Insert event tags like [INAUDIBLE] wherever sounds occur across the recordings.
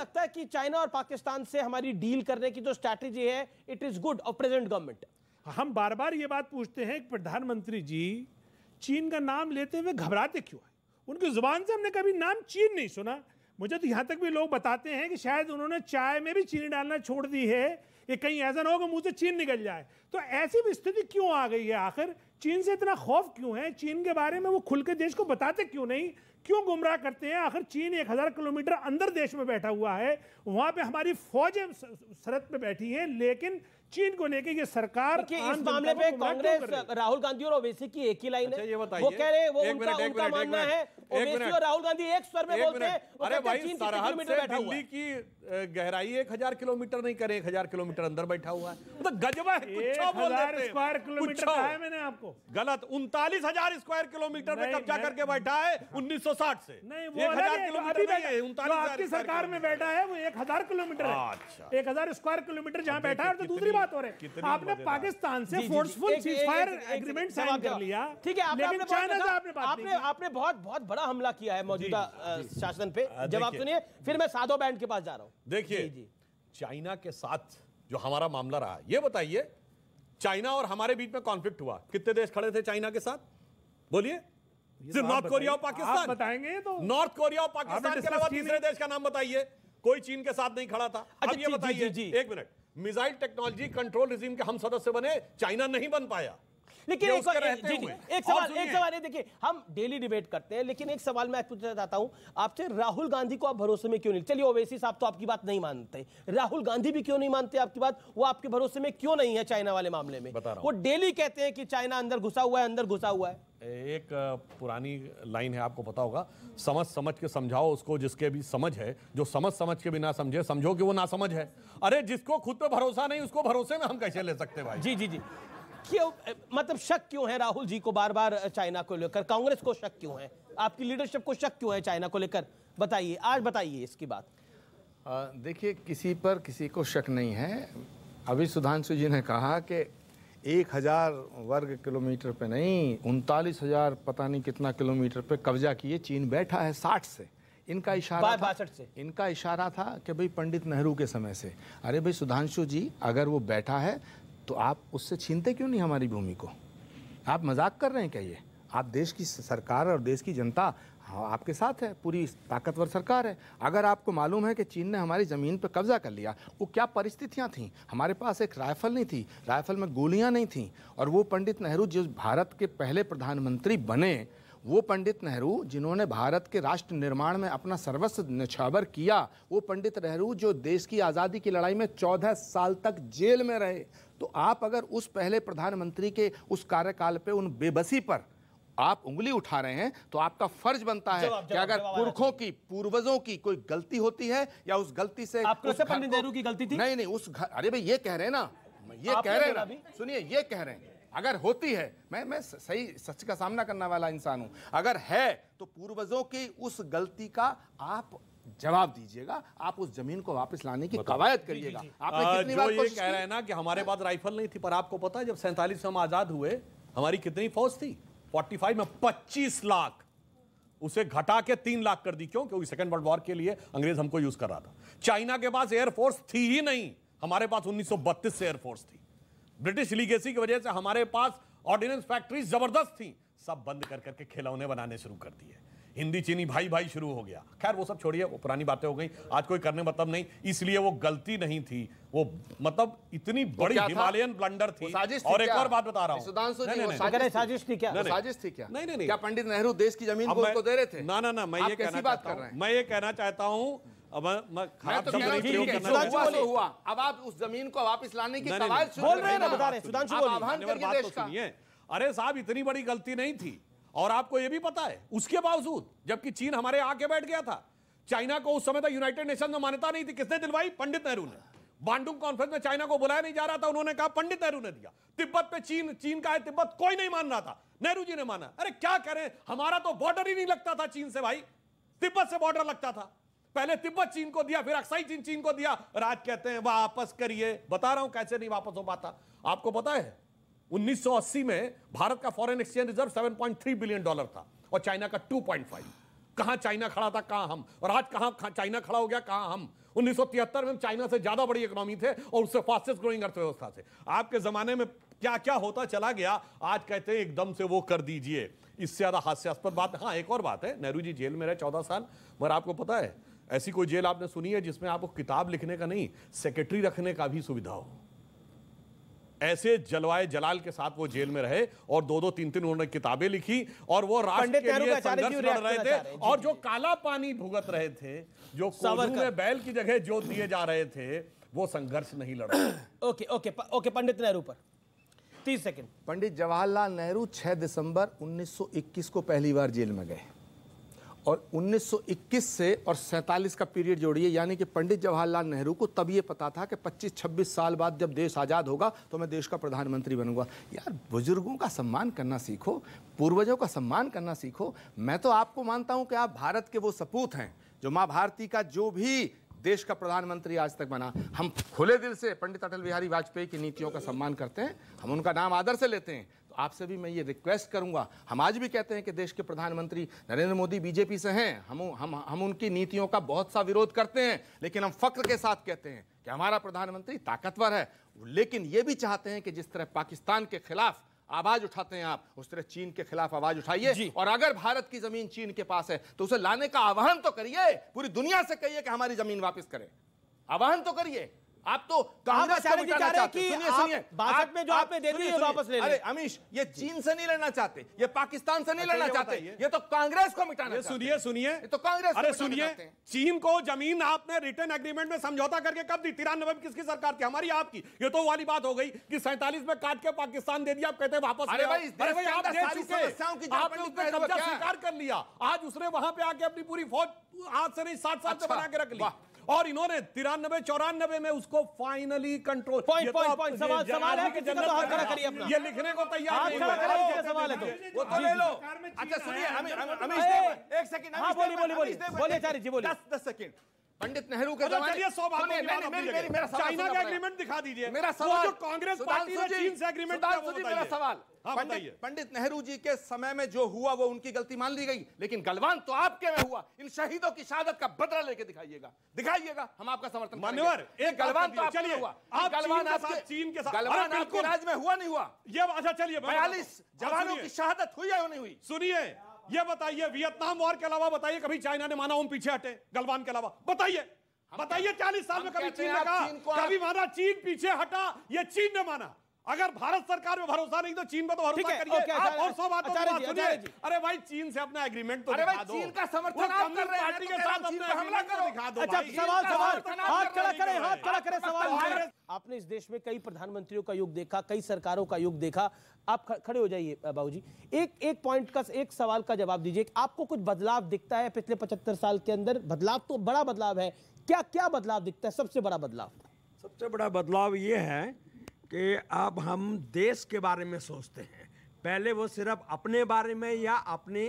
लगता है कि चाइना और पाकिस्तान से हमारी डील करने की जो स्ट्रैटेजी है इट इज गुड और प्रेजेंट गवर्नमेंट हम बार बार ये बात पूछते हैं कि प्रधानमंत्री जी चीन का नाम लेते हुए घबराते क्यों है उनकी जुबान से हमने कभी नाम चीन नहीं सुना मुझे तो यहाँ तक भी लोग बताते हैं कि शायद उन्होंने चाय में भी चीनी डालना छोड़ दी है ये कहीं ऐसा ना हो कि मुंह से चीन निकल जाए तो ऐसी भी स्थिति क्यों आ गई है आखिर चीन से इतना खौफ क्यों है चीन के बारे में वो खुल के देश को बताते क्यों नहीं क्यों गुमराह करते हैं आखिर चीन एक हज़ार किलोमीटर अंदर देश में बैठा हुआ है वहाँ पे हमारी फौजें सरहद पे बैठी हैं लेकिन चीन को लेके ये सरकार कि इस मामले पे कांग्रेस राहुल गांधी और ओवैसी की एक ही लाइन है अच्छा, वो कह रहे हैं वो उनका मिनट, उनका मानना है ओवैसी और राहुल गांधी एक स्वर में बोलते हैं अरे भाई दिल्ली की गहराई एक हजार किलोमीटर नहीं करे एक हजार किलोमीटर अंदर बैठा हुआ है तो गजबा है स्क्वायर किलोमीटर है मैंने आपको गलत उनतालीस हजार स्क्वायर किलोमीटर में कब्जा करके बैठा है हाँ। उन्नीस साठ से नहीं वो अलग उनतालीस आपकी सरकार में बैठा है वो एक हजार किलोमीटर अच्छा एक हजार स्क्वायर किलोमीटर जहाँ बैठा है तो दूसरी बात हो रही है आपने पाकिस्तान से फोर्सफुल एग्रीमेंट साइन कर लिया ठीक है चाइना से आपने आपने आपने बहुत बहुत बड़ा हमला किया है मौजूदा शासन पे जब आप सुनिए फिर मैं साधो बैंड के पास जा रहा हूँ देखिए चाइना के साथ जो हमारा मामला रहा ये बताइए चाइना और हमारे बीच में कॉन्फ्लिक्ट हुआ कितने देश खड़े थे चाइना के साथ बोलिए नॉर्थ कोरिया और पाकिस्तान बताएंगे तो नॉर्थ कोरिया और पाकिस्तान के अलावा तीसरे देश का नाम बताइए कोई चीन के साथ नहीं खड़ा था अच्छा, अब ये बताइए एक minute missile technology control regime के हम सदस्य बने चाइना नहीं बन पाया लेकिन एक, एक, एक सवाल एक सवाल ये देखिए हम डेली डिबेट करते हैं लेकिन एक सवाल मैं पूछना चाहता हूं आपसे राहुल गांधी को आप भरोसे में क्यों नहीं चलिए ओवैसी साहब तो आपकी बात नहीं मानते राहुल गांधी भी क्यों नहीं मानते आपकी बात वो आपके भरोसे में क्यों नहीं है चाइना वाले मामले में वो डेली कहते हैं कि चाइना अंदर घुसा हुआ है अंदर घुसा हुआ है एक पुरानी लाइन है आपको पता होगा समझ समझ के समझाओ उसको जिसके भी समझ है जो समझ समझ के भी ना समझे समझो कि वो ना समझ है अरे जिसको खुद पे भरोसा नहीं उसको भरोसे में हम कैसे ले सकते भाई जी जी जी क्यों मतलब शक क्यों है राहुल जी को बार बार चाइना को लेकर कांग्रेस को शक क्यों है आपकी लीडरशिप को शक क्यों है चाइना को लेकर बताइए आज बताइए इसकी बात देखिए किसी पर किसी को शक नहीं है अभी सुधांशु जी ने कहा कि एक हज़ार वर्ग किलोमीटर पे नहीं उनतालीस हज़ार पता नहीं कितना किलोमीटर पे कब्जा किए चीन बैठा है साठ से इनका इशारा था से इनका इशारा था कि भाई पंडित नेहरू के समय से अरे भाई सुधांशु जी अगर वो बैठा है तो आप उससे छीनते क्यों नहीं हमारी भूमि को आप मजाक कर रहे हैं क्या ये आप देश की सरकार और देश की जनता हाँ, आपके साथ है पूरी ताकतवर सरकार है अगर आपको मालूम है कि चीन ने हमारी ज़मीन पर कब्जा कर लिया वो क्या परिस्थितियाँ थीं हमारे पास एक राइफल नहीं थी राइफल में गोलियाँ नहीं थीं और वो पंडित नेहरू जो भारत के पहले प्रधानमंत्री बने वो पंडित नेहरू जिन्होंने भारत के राष्ट्र निर्माण में अपना सर्वस्व निछावर किया वो पंडित नेहरू जो देश की आज़ादी की लड़ाई में चौदह साल तक जेल में रहे तो आप अगर उस पहले प्रधानमंत्री के उस कार्यकाल पे उन बेबसी पर आप उंगली उठा रहे हैं तो आपका फर्ज बनता है कि अगर पुरखों की पूर्वजों की कोई गलती होती है या उस गलती से आपको की गलती थी नहीं नहीं उस घर अरे भाई ये कह रहे हैं ना ये कह रहे हैं सुनिए ये कह रहे हैं अगर होती है मैं मैं सही सच का सामना करने वाला इंसान हूं अगर है तो पूर्वजों की उस गलती का आप जवाब दीजिएगा आप उस जमीन को वापस लाने की कवायद करिएगा आपने हाँ, कितनी बार ये कह रहे हैं ना कि हमारे पास राइफल नहीं थी पर आपको पता है जब सैंतालीस में हम आजाद हुए हमारी कितनी फौज थी 45 में 25 लाख उसे घटा के तीन लाख कर दी क्यों क्योंकि सेकेंड वर्ल्ड वॉर के लिए अंग्रेज हमको यूज कर रहा था चाइना के पास एयरफोर्स थी ही नहीं हमारे पास उन्नीस से एयरफोर्स थी ब्रिटिश लीगेसी की वजह से हमारे पास ऑर्डिनेंस फैक्ट्री जबरदस्त थी सब बंद कर करके खिलौने बनाने शुरू कर दिए हिंदी चीनी भाई भाई शुरू हो गया खैर वो सब छोड़िए वो पुरानी बातें हो गई आज कोई करने मतलब नहीं इसलिए वो गलती नहीं थी वो मतलब इतनी बड़ी हिमालयन ब्लंडर थी और एक और बात बता रहा हूँ साजिश थी क्या साजिश थी क्या नहीं नहीं क्या पंडित नेहरू देश की जमीन को तो दे रहे थे ना ना ना मैं ये कहना चाहता हूँ मैं ये कहना चाहता हूँ अब मैं खराब तो नहीं प्रयोग करना चाहता हुआ अब तो आप उस जमीन को वापस लाने की बोल रहे हैं बता रहे सुधांशु हैं तो अरे साहब इतनी बड़ी गलती नहीं थी और आपको यह भी पता है उसके बावजूद जबकि चीन हमारे आके बैठ गया था चाइना को उस समय तक यूनाइटेड नेशन में मान्यता नहीं थी किसने दिलवाई पंडित नेहरू ने बांडुंग कॉन्फ्रेंस में चाइना को बुलाया नहीं जा रहा था उन्होंने कहा पंडित नेहरू ने दिया तिब्बत पे चीन चीन का है तिब्बत कोई नहीं मान रहा था नेहरू जी ने माना अरे क्या करें हमारा तो बॉर्डर ही नहीं लगता था चीन से भाई तिब्बत से बॉर्डर लगता था पहले तिब्बत चीन को दिया फिर अक्साई चीन चीन को दिया राज कहते हैं वापस करिए बता रहा हूं कैसे नहीं वापस हो पाता आपको पता है 1980 में भारत का foreign exchange reserve 7.3 billion dollar था और चाइना का 2.5 कहां चाइना खड़ा था कहां हम और आज कहां चाइना खड़ा हो गया कहां हम 1973 में चाइना से ज्यादा बड़ी इकोनॉमी थे और उससे फास्टेस्ट ग्रोइंग अर्थव्यवस्था थे आपके जमाने में क्या क्या होता चला गया आज कहते हैं एकदम से वो कर दीजिए इससे ज्यादा हास्यास्पद बात हाँ एक और बात है नेहरू जी जेल में रहे चौदह साल मगर आपको पता है ऐसी कोई जेल आपने सुनी है जिसमें आपको किताब लिखने का नहीं सेक्रेटरी रखने का भी सुविधा हो ऐसे जलवाए जलाल के साथ वो जेल में रहे और दो दो तीन तीन उन्होंने किताबें लिखी और वो राष्ट्र के लिए संघर्ष लड़ रहे थे और जो काला पानी भुगत रहे थे जो में बैल की जगह जो दिए जा रहे थे वो संघर्ष नहीं लड़ रहे [COUGHS] okay okay okay Pandit Nehru पर तीस सेकंड पंडित जवाहरलाल नेहरू छह दिसंबर उन्नीस को पहली बार जेल में गए और 1921 से और 47 का पीरियड जोड़िए यानी कि पंडित जवाहरलाल नेहरू को तब ये पता था कि 25-26 साल बाद जब देश आज़ाद होगा तो मैं देश का प्रधानमंत्री बनूंगा यार बुजुर्गों का सम्मान करना सीखो पूर्वजों का सम्मान करना सीखो मैं तो आपको मानता हूँ कि आप भारत के वो सपूत हैं जो माँ भारती का जो भी देश का प्रधानमंत्री आज तक बना हम खुले दिल से पंडित अटल बिहारी वाजपेयी की नीतियों का सम्मान करते हैं हम उनका नाम आदर से लेते हैं आपसे भी मैं ये रिक्वेस्ट करूंगा हम आज भी कहते हैं कि देश के प्रधानमंत्री नरेंद्र मोदी बीजेपी से हैं हम हम हम उनकी नीतियों का बहुत सा विरोध करते हैं लेकिन हम फक्र के साथ कहते हैं कि हमारा प्रधानमंत्री ताकतवर है लेकिन ये भी चाहते हैं कि जिस तरह पाकिस्तान के खिलाफ आवाज उठाते हैं आप उस तरह चीन के खिलाफ आवाज उठाइए और अगर भारत की जमीन चीन के पास है तो उसे लाने का आह्वान तो करिए पूरी दुनिया से कहिए कि हमारी जमीन वापस करें आह्वान तो करिए आप तो अमीश ये चीन से नहीं लड़ना चाहते ये पाकिस्तान से नहीं अच्छा, लड़ना चाहते ये तो कांग्रेस को मिटाना सुनिए सुनिए तो कांग्रेस अरे सुनिए चीन को जमीन आपने रिटर्न एग्रीमेंट में समझौता करके कब दी तिरानवे में किसकी सरकार थी हमारी आपकी ये तो वाली बात हो गई कि सैंतालीस में काट के पाकिस्तान दे दिया आप कहते वापस अरे भाई अरे भाई आप दे चुके आपने उसने कब्जा स्वीकार कर लिया आज उसने वहां पे आके अपनी पूरी फौज आज से नहीं सात साल से अच्छा, बना के रख लिया और इन्होंने तिरानबे चौरानबे में उसको फाइनली कंट्रोल पॉइंट पॉइंट सवाल सवाल है तो ये लिखने को तैयार सवाल है तो वो तो ले लो अच्छा सुनिए एक सेकंड हाँ, बोलिए बोलिए बोलिए बोलिए चारी जी बोलिए दस सेकंड पंडित नेहरू के अच्छा, चलिए सौ चाइना का एग्रीमेंट दिखा दीजिए मेरा सवाल जो कांग्रेस पार्टी ने चीन से एग्रीमेंट वो बताइए मेरा सवाल हाँ, पंडित, पंडित नेहरू जी के समय में जो हुआ वो उनकी गलती मान ली गई लेकिन गलवान तो आपके में हुआ इन शहीदों की शहादत का बदला लेके दिखाइएगा दिखाइएगा हम आपका समर्थन मान्यवर एक गलवान तो आपके में हुआ आप गलवान आपके चीन के साथ गलवान आपके राज में हुआ नहीं हुआ ये अच्छा चलिए बयालीस हाँ, जवानों की शहादत हुई या नहीं हुई सुनिए ये बताइए वियतनाम वॉर के अलावा बताइए कभी चाइना ने माना हम पीछे हटे गलवान के अलावा बताइए बताइए चालीस साल में कभी चीन ने कहा कभी माना चीन पीछे हटा ये चीन ने माना अगर भारत सरकार में भरोसा नहीं तो चीन पर तो भरोसा करिए okay, आप और सौ बात सुनिए अरे भाई चीन से अपना एग्रीमेंट तो आपने इस देश में कई प्रधानमंत्रियों का युग देखा कई सरकारों का युग देखा आप खड़े हो जाइए जी एक एक पॉइंट का एक सवाल का जवाब दीजिए आपको कुछ बदलाव दिखता है पिछले पचहत्तर साल के अंदर बदलाव तो बड़ा बदलाव है क्या क्या बदलाव दिखता है सबसे बड़ा बदलाव सबसे बड़ा बदलाव ये है कि अब हम देश के बारे में सोचते हैं पहले वो सिर्फ अपने बारे में या अपने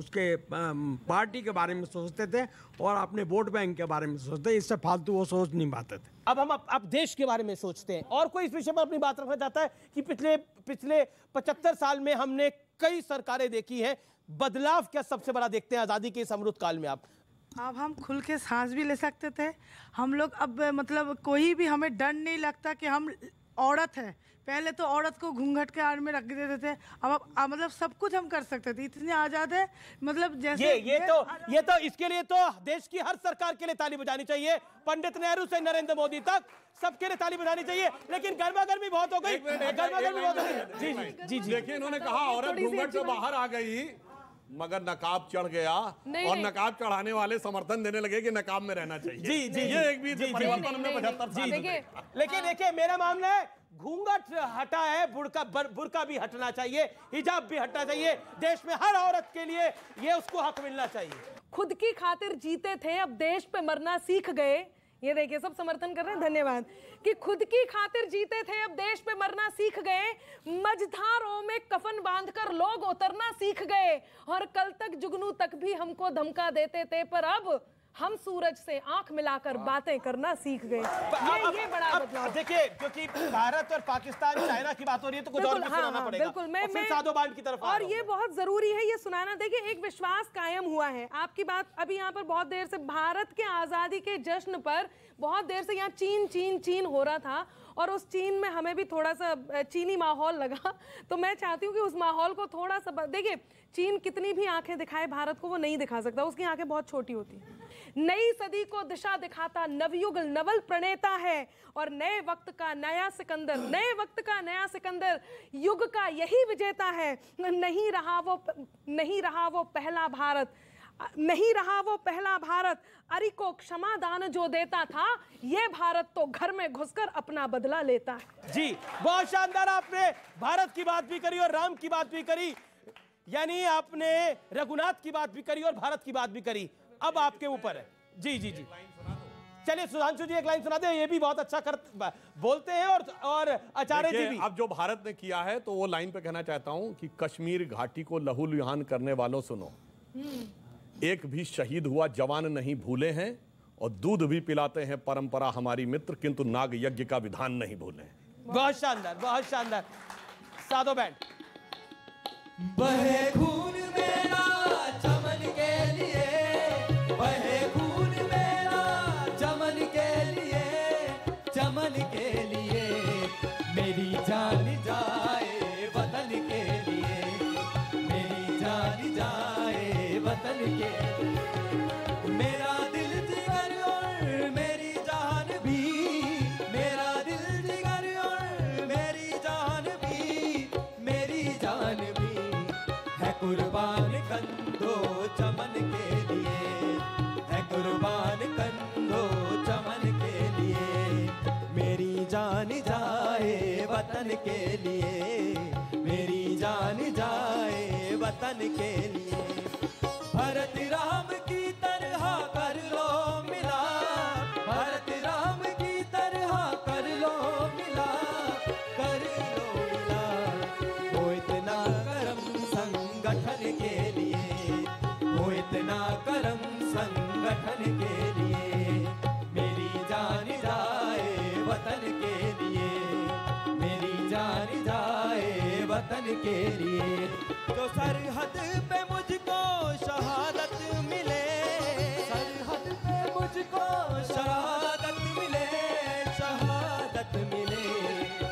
उसके पार्टी के बारे में सोचते थे और अपने वोट बैंक के बारे में सोचते इससे फालतू वो सोच नहीं पाते थे अब हम अब, अब देश के बारे में सोचते हैं और कोई इस विषय में अपनी बात रखना चाहता है कि पिछले पिछले पचहत्तर साल में हमने कई सरकारें देखी हैं बदलाव क्या सबसे बड़ा देखते हैं आज़ादी के इस अमृत काल में आप अब हम खुल के सांस भी ले सकते थे हम लोग अब मतलब कोई भी हमें डर नहीं लगता कि हम औरत है पहले तो औरत को घूंघट के आड़ में रख देते थे अब अब मतलब सब कुछ हम कर सकते थे इतने आजाद है मतलब जैसे ये ये तो ये तो इसके लिए तो देश की हर सरकार के लिए ताली बजानी चाहिए पंडित नेहरू से नरेंद्र मोदी तक सबके लिए ताली बजानी चाहिए लेकिन गर्मा गर्मी बहुत हो गई गर्मा गर्मी बहुत हो गई जी जी जी देखिए इन्होंने कहा औरत घूंघट से बाहर आ गई मगर नकाब चढ़ गया और नकाब चढ़ाने वाले समर्थन देने लगे कि नकाब में रहना चाहिए जी जी ये एक भी परिवर्तन हमने पचहत्तर लेकिन हाँ। देखिए मेरा मामला है घूंघट हटा है बुड़का बुरका भी हटना चाहिए हिजाब भी हटना चाहिए देश में हर औरत के लिए ये उसको हक मिलना चाहिए खुद की खातिर जीते थे अब देश पे मरना सीख गए ये देखिए सब समर्थन कर रहे हैं धन्यवाद कि खुद की खातिर जीते थे अब देश पे मरना सीख गए मझधारों में कफन बांधकर लोग उतरना सीख गए और कल तक जुगनू तक भी हमको धमका देते थे पर अब हम सूरज से आंख मिलाकर बातें करना सीख गए देखिए क्योंकि भारत और पाकिस्तान चाइना की बात हो रही है तो कुछ और भी हाँ, हाँ, पड़ेगा बिल्कुल मैं मैं साधो बांध की तरफ और ये बहुत जरूरी है ये सुनाना देखिए एक विश्वास कायम हुआ है आपकी बात अभी यहाँ पर बहुत देर से भारत के आजादी के जश्न पर बहुत देर से यहाँ चीन चीन चीन हो रहा था और उस चीन में हमें भी थोड़ा सा चीनी माहौल लगा [LAUGHS] तो मैं चाहती हूँ कि उस माहौल को थोड़ा सा देखिए चीन कितनी भी आंखें दिखाए भारत को वो नहीं दिखा सकता उसकी आंखें बहुत छोटी होती नई सदी को दिशा दिखाता नवयुग नवल प्रणेता है और नए वक्त का नया सिकंदर नए वक्त का नया सिकंदर युग का यही विजेता है नहीं रहा वो नहीं रहा वो पहला भारत नहीं रहा वो पहला भारत अरि को क्षमा दान जो देता था ये भारत तो घर में घुसकर अपना बदला लेता है जी बहुत शानदार आपने भारत की बात भी करी और राम की बात भी करी यानी आपने रघुनाथ की बात भी करी और भारत की बात भी करी अब आपके ऊपर है जी जी जी चलिए सुधांशु जी एक लाइन सुना दे ये भी बहुत अच्छा कर बोलते हैं और और आचार्य जी भी अब जो भारत ने किया है तो वो लाइन पे कहना चाहता हूँ कि कश्मीर घाटी को लहू लुहान करने वालों सुनो हम्म। एक भी शहीद हुआ जवान नहीं भूले हैं और दूध भी पिलाते हैं परंपरा हमारी मित्र किंतु नाग यज्ञ का विधान नहीं भूले बहुत शानदार बहुत शानदार साधो बैंड बहे खून जान जाए वतन के लिए मेरी जान जाए वतन के लिए भरत राम की के लिए जो सरहद पे मुझको शहादत मिले सरहद पे मुझको शहादत मिले शहादत मिले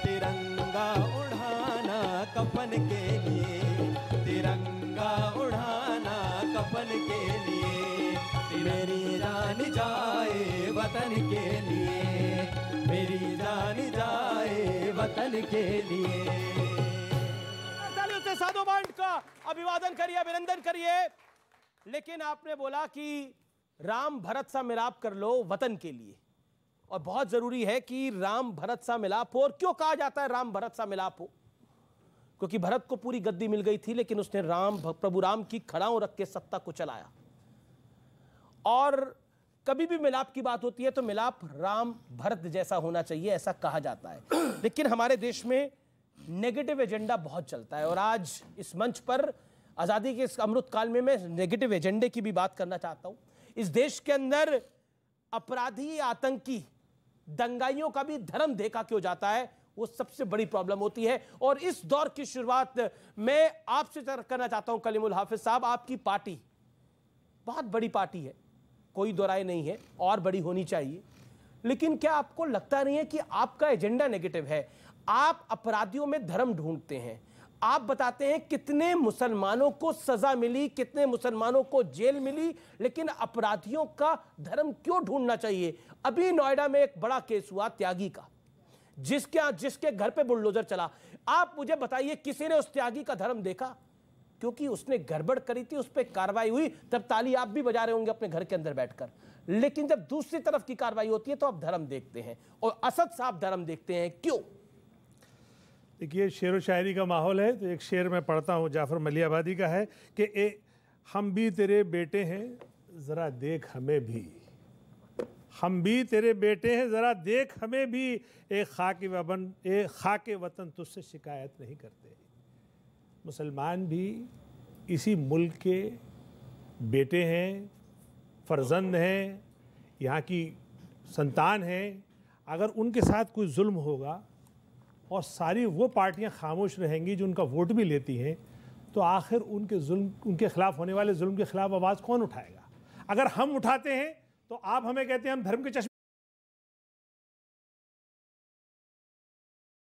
तिरंगा उड़ाना कफन के लिए तिरंगा उड़ाना कफन के लिए मेरी जान जाए वतन के लिए मेरी जान जाए वतन के लिए साधु बांट का अभिवादन करिए अभिनंदन करिए लेकिन आपने बोला कि राम भरत सा मिलाप कर लो वतन के लिए और बहुत जरूरी है कि राम भरत सा मिलाप हो और क्यों कहा जाता है राम भरत सा मिलाप हो क्योंकि भरत को पूरी गद्दी मिल गई थी लेकिन उसने राम प्रभु राम की खड़ाओं रख के सत्ता को चलाया और कभी भी मिलाप की बात होती है तो मिलाप राम भरत जैसा होना चाहिए ऐसा कहा जाता है लेकिन हमारे देश में नेगेटिव एजेंडा बहुत चलता है और आज इस मंच पर आज़ादी के इस अमृत काल में मैं नेगेटिव एजेंडे की भी बात करना चाहता हूं इस देश के अंदर अपराधी आतंकी दंगाइयों का भी धर्म देखा क्यों जाता है वो सबसे बड़ी प्रॉब्लम होती है और इस दौर की शुरुआत मैं आपसे करना चाहता हूं कलीमुल हाफिज साहब आपकी पार्टी बहुत बड़ी पार्टी है कोई दो राय नहीं है और बड़ी होनी चाहिए लेकिन क्या आपको लगता नहीं है कि आपका एजेंडा नेगेटिव है आप अपराधियों में धर्म ढूंढते हैं आप बताते हैं कितने मुसलमानों को सजा मिली कितने मुसलमानों को जेल मिली लेकिन अपराधियों का धर्म क्यों ढूंढना चाहिए अभी नोएडा में एक बड़ा केस हुआ त्यागी का जिसके जिसके घर पे बुलडोजर चला आप मुझे बताइए किसी ने उस त्यागी का धर्म देखा क्योंकि उसने गड़बड़ करी थी उस पर कार्रवाई हुई तब ताली आप भी बजा रहे होंगे अपने घर के अंदर बैठकर लेकिन जब दूसरी तरफ की कार्रवाई होती है तो आप धर्म देखते हैं और असद साहब धर्म देखते हैं क्यों देखिए शेर व शायरी का माहौल है तो एक शेर मैं पढ़ता हूँ जाफ़र मलियाबादी का है कि ए हम भी तेरे बेटे हैं ज़रा देख हमें भी हम भी तेरे बेटे हैं ज़रा देख हमें भी ए खाक वबन ए खाक वतन तुझसे शिकायत नहीं करते मुसलमान भी इसी मुल्क के बेटे हैं फर्जंद हैं यहाँ की संतान हैं अगर उनके साथ कोई जुल्म होगा और सारी वो पार्टियां खामोश रहेंगी जो उनका वोट भी लेती हैं तो आखिर उनके जुल्म उनके ख़िलाफ़ होने वाले जुल्म के ख़िलाफ़ आवाज़ कौन उठाएगा अगर हम उठाते हैं तो आप हमें कहते हैं हम धर्म के चश्मे